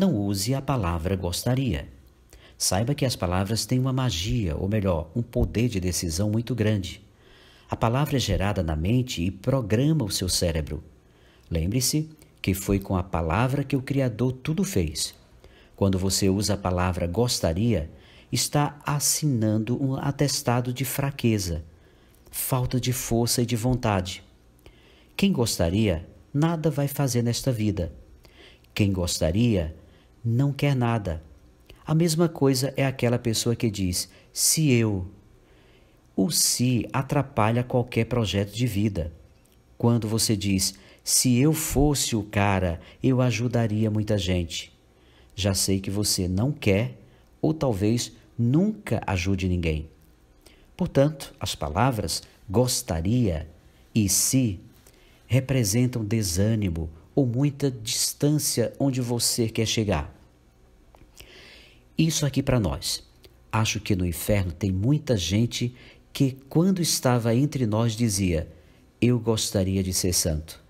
não use a palavra gostaria. Saiba que as palavras têm uma magia, ou melhor, um poder de decisão muito grande. A palavra é gerada na mente e programa o seu cérebro. Lembre-se que foi com a palavra que o Criador tudo fez. Quando você usa a palavra gostaria, está assinando um atestado de fraqueza, falta de força e de vontade. Quem gostaria, nada vai fazer nesta vida. Quem gostaria, não quer nada. A mesma coisa é aquela pessoa que diz: se eu. O se atrapalha qualquer projeto de vida. Quando você diz: se eu fosse o cara, eu ajudaria muita gente. Já sei que você não quer ou talvez nunca ajude ninguém. Portanto, as palavras gostaria e se representam desânimo, ou muita distância onde você quer chegar. Isso aqui para nós. Acho que no inferno tem muita gente que, quando estava entre nós, dizia: Eu gostaria de ser santo,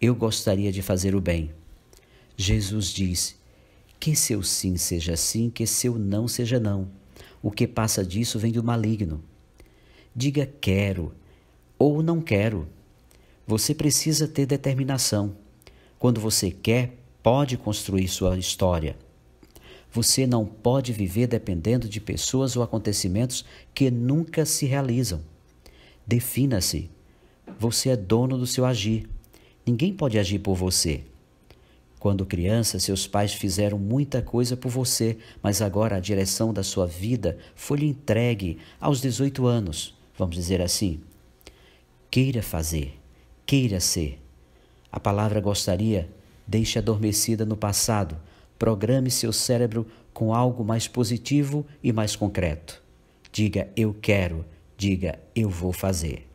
eu gostaria de fazer o bem. Jesus diz: Que seu sim seja sim, que seu não seja não. O que passa disso vem do maligno. Diga quero ou não quero. Você precisa ter determinação. Quando você quer, pode construir sua história. Você não pode viver dependendo de pessoas ou acontecimentos que nunca se realizam. Defina-se. Você é dono do seu agir. Ninguém pode agir por você. Quando criança, seus pais fizeram muita coisa por você, mas agora a direção da sua vida foi-lhe entregue aos 18 anos, vamos dizer assim. Queira fazer, queira ser, a palavra gostaria deixe adormecida no passado. Programe seu cérebro com algo mais positivo e mais concreto. Diga eu quero, diga eu vou fazer.